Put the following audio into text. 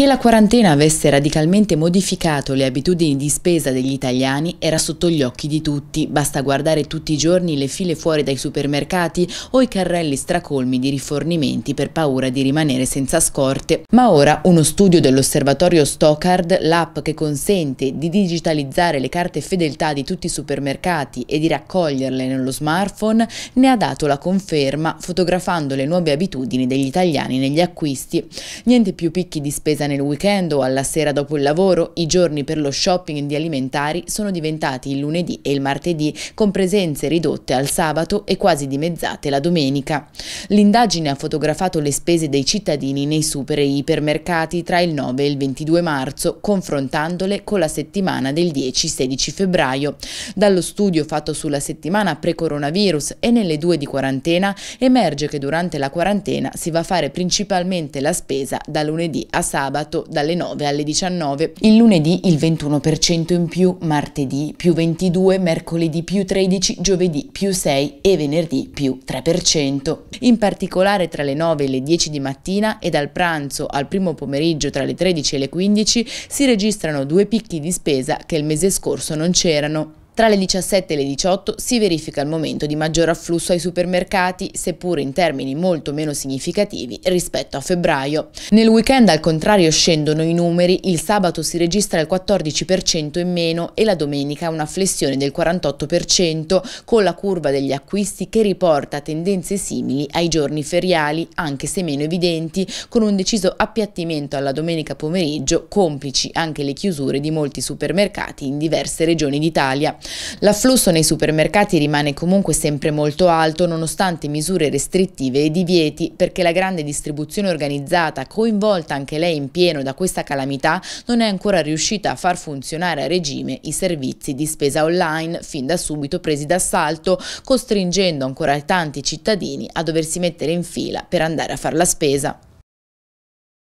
Che la quarantena avesse radicalmente modificato le abitudini di spesa degli italiani era sotto gli occhi di tutti, basta guardare tutti i giorni le file fuori dai supermercati o i carrelli stracolmi di rifornimenti per paura di rimanere senza scorte. Ma ora uno studio dell'osservatorio Stockard, l'app che consente di digitalizzare le carte fedeltà di tutti i supermercati e di raccoglierle nello smartphone, ne ha dato la conferma fotografando le nuove abitudini degli italiani negli acquisti. Niente più picchi di spesa nel weekend o alla sera dopo il lavoro, i giorni per lo shopping di alimentari sono diventati il lunedì e il martedì, con presenze ridotte al sabato e quasi dimezzate la domenica. L'indagine ha fotografato le spese dei cittadini nei super e ipermercati tra il 9 e il 22 marzo, confrontandole con la settimana del 10-16 febbraio. Dallo studio fatto sulla settimana pre-coronavirus e nelle due di quarantena, emerge che durante la quarantena si va a fare principalmente la spesa da lunedì a sabato sabato dalle 9 alle 19, il lunedì il 21% in più, martedì più 22, mercoledì più 13, giovedì più 6 e venerdì più 3%. In particolare tra le 9 e le 10 di mattina e dal pranzo al primo pomeriggio tra le 13 e le 15 si registrano due picchi di spesa che il mese scorso non c'erano. Tra le 17 e le 18 si verifica il momento di maggior afflusso ai supermercati, seppur in termini molto meno significativi rispetto a febbraio. Nel weekend al contrario scendono i numeri, il sabato si registra il 14% in meno e la domenica una flessione del 48% con la curva degli acquisti che riporta tendenze simili ai giorni feriali, anche se meno evidenti, con un deciso appiattimento alla domenica pomeriggio, complici anche le chiusure di molti supermercati in diverse regioni d'Italia. L'afflusso nei supermercati rimane comunque sempre molto alto nonostante misure restrittive e divieti perché la grande distribuzione organizzata, coinvolta anche lei in pieno da questa calamità, non è ancora riuscita a far funzionare a regime i servizi di spesa online fin da subito presi d'assalto, costringendo ancora tanti cittadini a doversi mettere in fila per andare a fare la spesa.